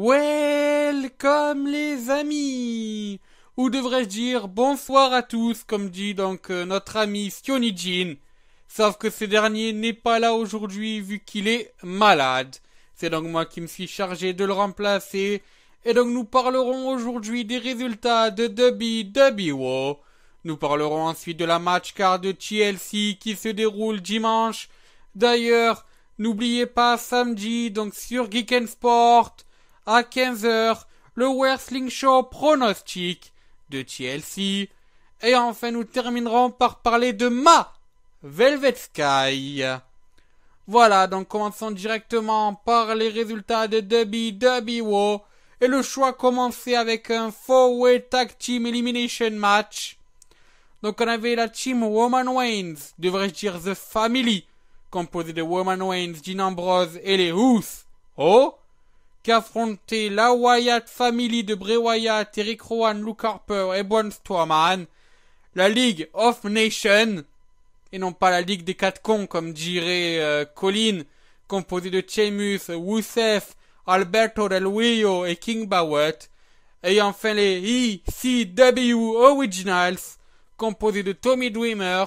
Welcome les amis Ou devrais-je dire bonsoir à tous, comme dit donc euh, notre ami Sioni Sauf que ce dernier n'est pas là aujourd'hui vu qu'il est malade. C'est donc moi qui me suis chargé de le remplacer. Et donc nous parlerons aujourd'hui des résultats de WWO. Nous parlerons ensuite de la match card de TLC qui se déroule dimanche. D'ailleurs, n'oubliez pas samedi donc sur Geek Sport à 15h, le Wrestling Show Pronostic de TLC. Et enfin, nous terminerons par parler de ma Velvet Sky. Voilà, donc commençons directement par les résultats de WWO et le choix commençait avec un four-way tag team elimination match. Donc on avait la team Woman Waynes, devrais-je dire The Family, composée de Woman Waynes, Jean Ambrose et les Hoos. Oh Qu'affronter la Wyatt Family de Bray Wyatt, Eric Rowan, Luke Harper et Braun Strowman, la Ligue of Nations, et non pas la Ligue des quatre cons comme dirait euh, Colin, composée de Chemus, Wusef, Alberto Del Rio et King Bowett, et enfin les ECW Originals, composés de Tommy Dreamer,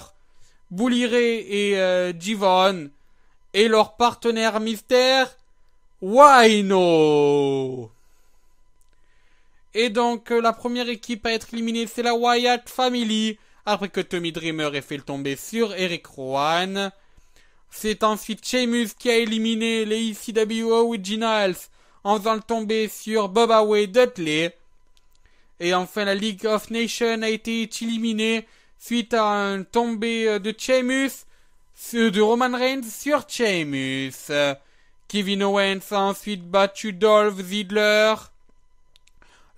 Boulire et euh, Givon, et leur partenaire mystère, no Et donc, euh, la première équipe à être éliminée, c'est la Wyatt Family, après que Tommy Dreamer ait fait le tomber sur Eric Rowan. C'est ensuite Sheamus qui a éliminé les ECW Originals en faisant le tomber sur Bobaway Dudley. Et enfin, la League of Nations a été éliminée suite à un tombé euh, de Sheamus, euh, de Roman Reigns sur Sheamus. Kevin Owens a ensuite battu Dolph Ziggler.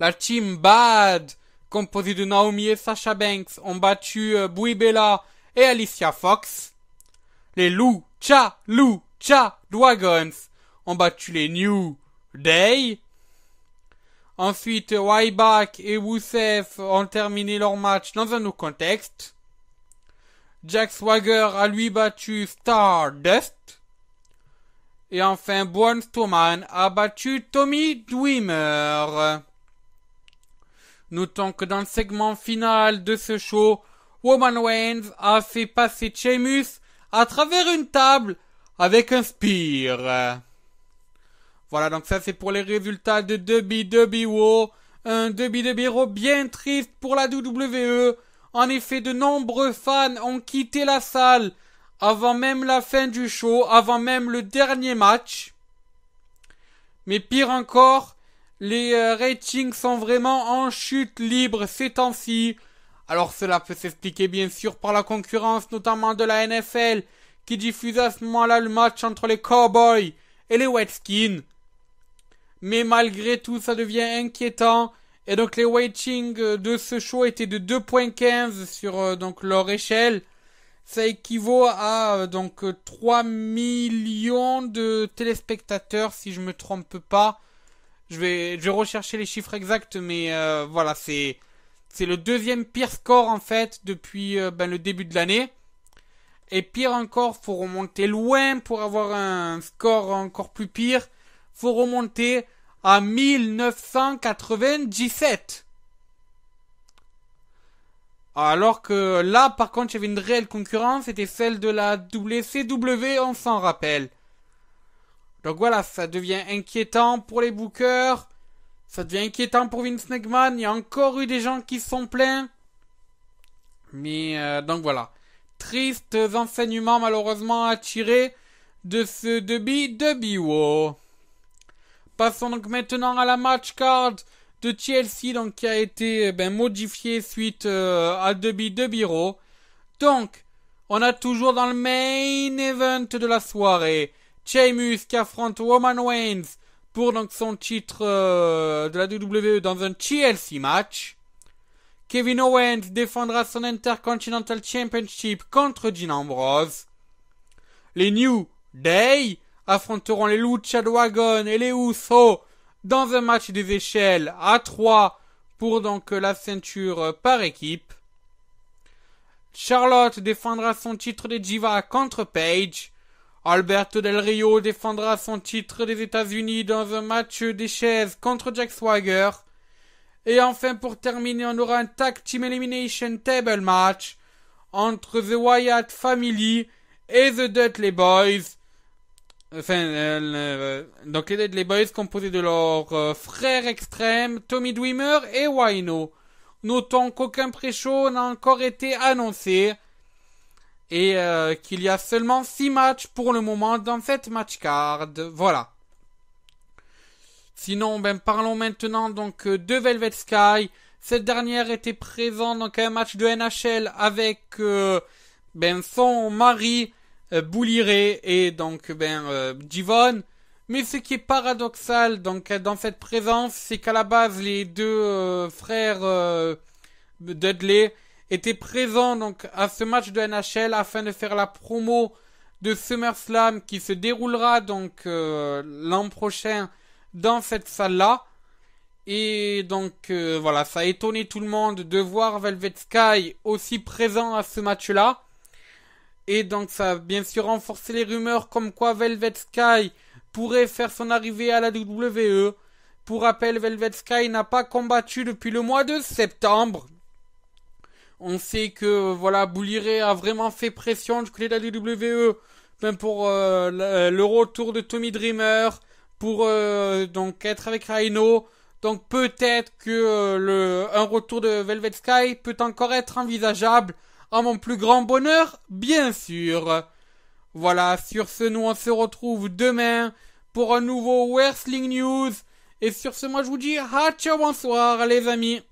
La team Bad, composée de Naomi et Sasha Banks, ont battu euh, Bouibella et Alicia Fox. Les Lou Cha Lou Cha Dragons ont battu les New Day. Ensuite, Ryback et Wusef ont terminé leur match dans un autre contexte. Jack Swagger a lui battu Stardust. Et enfin, Braun Strowman a battu Tommy Dwimmer. Notons que dans le segment final de ce show, Woman Wayne a fait passer Sheamus à travers une table avec un spear. Voilà, donc ça c'est pour les résultats de WWO. Un WWO bien triste pour la WWE. En effet, de nombreux fans ont quitté la salle avant même la fin du show, avant même le dernier match. Mais pire encore, les euh, ratings sont vraiment en chute libre ces temps-ci. Alors cela peut s'expliquer bien sûr par la concurrence notamment de la NFL qui diffuse à ce moment-là le match entre les Cowboys et les Redskins. Mais malgré tout ça devient inquiétant et donc les ratings euh, de ce show étaient de 2.15 sur euh, donc leur échelle ça équivaut à euh, donc 3 euh, millions de téléspectateurs si je me trompe pas. Je vais, je vais rechercher les chiffres exacts, mais euh, voilà, c'est c'est le deuxième pire score en fait depuis ben, le début de l'année. Et pire encore, faut remonter loin pour avoir un score encore plus pire. Faut remonter à 1997. Alors que là, par contre, il y avait une réelle concurrence, c'était celle de la WCW, on s'en rappelle. Donc voilà, ça devient inquiétant pour les bookers, ça devient inquiétant pour Vince McMahon, il y a encore eu des gens qui sont plaints. Mais euh, donc voilà, tristes enseignements malheureusement à tirer de ce debit de Passons donc maintenant à la match card de Chelsea donc qui a été eh ben, modifié suite euh, à Debbie de Biro. Donc, on a toujours dans le main event de la soirée Chaymus qui affronte Roman Reigns pour donc son titre euh, de la WWE dans un TLC match. Kevin Owens défendra son Intercontinental Championship contre Dean Ambrose. Les New Day affronteront les Lucha Dragon et les Usos dans un match des échelles à 3 pour donc euh, la ceinture euh, par équipe. Charlotte défendra son titre des diva contre Page. Alberto Del Rio défendra son titre des États-Unis dans un match des chaises contre Jack Swagger. Et enfin, pour terminer, on aura un Tag Team Elimination Table Match entre The Wyatt Family et The Dudley Boys Enfin, euh, euh, donc les boys composés de leurs euh, frères extrêmes, Tommy Dreamer et Wino. Notons qu'aucun pré-show n'a encore été annoncé et qu'il y a seulement 6 matchs pour le moment dans cette match card. Voilà. Sinon, ben, parlons maintenant donc de Velvet Sky. Cette dernière était présente dans un match de NHL avec Benson son mari euh, et donc ben euh, Mais ce qui est paradoxal donc euh, dans cette présence, c'est qu'à la base les deux frères Dudley étaient présents donc à ce match de NHL afin de faire la promo de SummerSlam qui se déroulera donc l'an prochain dans cette salle-là. Et donc voilà, ça a étonné tout le monde de voir Velvet Sky aussi présent à ce match-là. Et donc ça a bien sûr renforcé les rumeurs comme quoi Velvet Sky pourrait faire son arrivée à la WWE. Pour rappel, Velvet Sky n'a pas combattu depuis le mois de septembre. On sait que voilà, Bouliré a vraiment fait pression du côté de la WWE, même ben pour euh, le retour de Tommy Dreamer, pour euh, donc être avec Rhino. Donc peut-être que euh, le, un retour de Velvet Sky peut encore être envisageable à mon plus grand bonheur, bien sûr. Voilà, sur ce, nous on se retrouve demain pour un nouveau Wrestling News. Et sur ce, moi je vous dis à ciao, bonsoir les amis.